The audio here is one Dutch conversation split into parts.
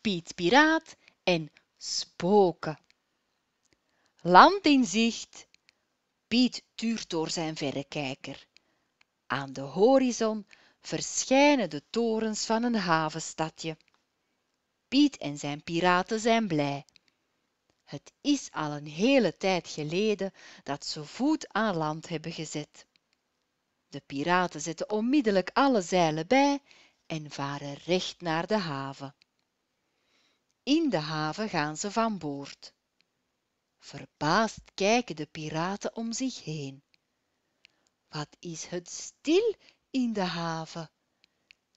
piet piraat en spoken land in zicht piet tuurt door zijn verrekijker aan de horizon verschijnen de torens van een havenstadje piet en zijn piraten zijn blij het is al een hele tijd geleden dat ze voet aan land hebben gezet de piraten zetten onmiddellijk alle zeilen bij en varen recht naar de haven in de haven gaan ze van boord. Verbaasd kijken de piraten om zich heen. Wat is het stil in de haven?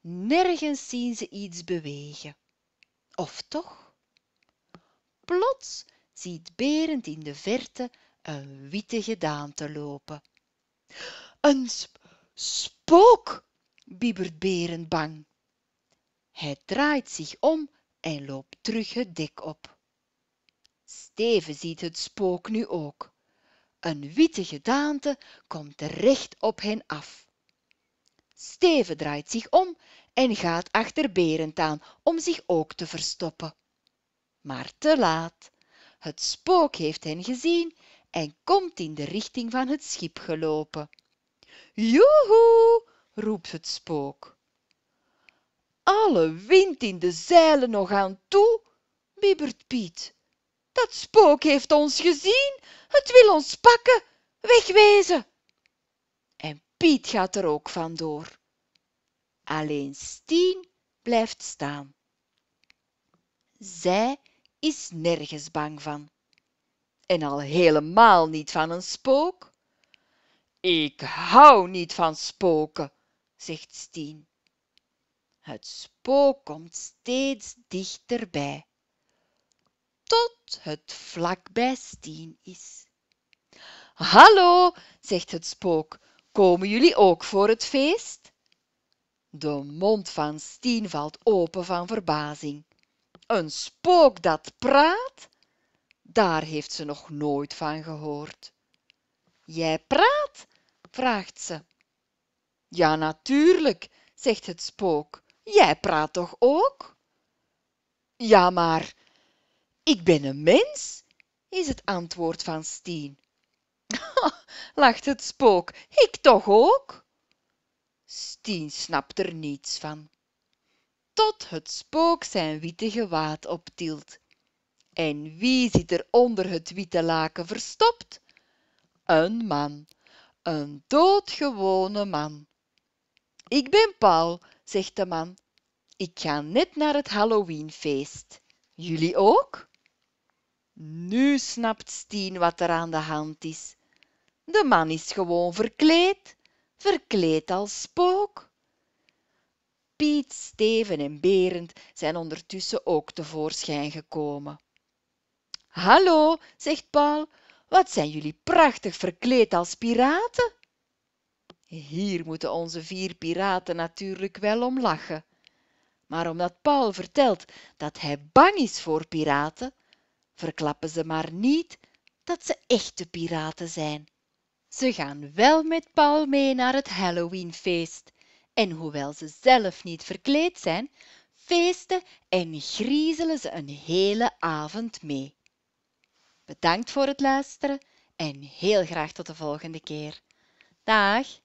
Nergens zien ze iets bewegen. Of toch? Plots ziet Berend in de verte een witte gedaante lopen. Een spook, bibbert Berend bang. Hij draait zich om en loopt terug het dek op steven ziet het spook nu ook een witte gedaante komt recht op hen af steven draait zich om en gaat achter berend aan om zich ook te verstoppen maar te laat het spook heeft hen gezien en komt in de richting van het schip gelopen. joehoe roept het spook alle wind in de zeilen nog aan toe bibbert piet dat spook heeft ons gezien het wil ons pakken wegwezen en piet gaat er ook van door alleen stien blijft staan zij is nergens bang van en al helemaal niet van een spook ik hou niet van spoken zegt stien het spook komt steeds dichterbij tot het vlak bij stien is hallo zegt het spook komen jullie ook voor het feest de mond van stien valt open van verbazing een spook dat praat daar heeft ze nog nooit van gehoord jij praat vraagt ze ja natuurlijk zegt het spook jij praat toch ook? Ja, maar ik ben een mens, is het antwoord van Stien. lacht het spook, ik toch ook? Stien snapt er niets van. Tot het spook zijn witte gewaad optilt. En wie zit er onder het witte laken verstopt? Een man, een doodgewone man. Ik ben Paul, zegt de man. Ik ga net naar het Halloweenfeest. Jullie ook? Nu snapt Stien wat er aan de hand is. De man is gewoon verkleed, verkleed als spook. Piet, Steven en Berend zijn ondertussen ook tevoorschijn gekomen. Hallo, zegt Paul, wat zijn jullie prachtig verkleed als piraten? hier moeten onze vier piraten natuurlijk wel om lachen maar omdat paul vertelt dat hij bang is voor piraten verklappen ze maar niet dat ze echte piraten zijn ze gaan wel met paul mee naar het halloweenfeest en hoewel ze zelf niet verkleed zijn feesten en griezelen ze een hele avond mee bedankt voor het luisteren en heel graag tot de volgende keer dag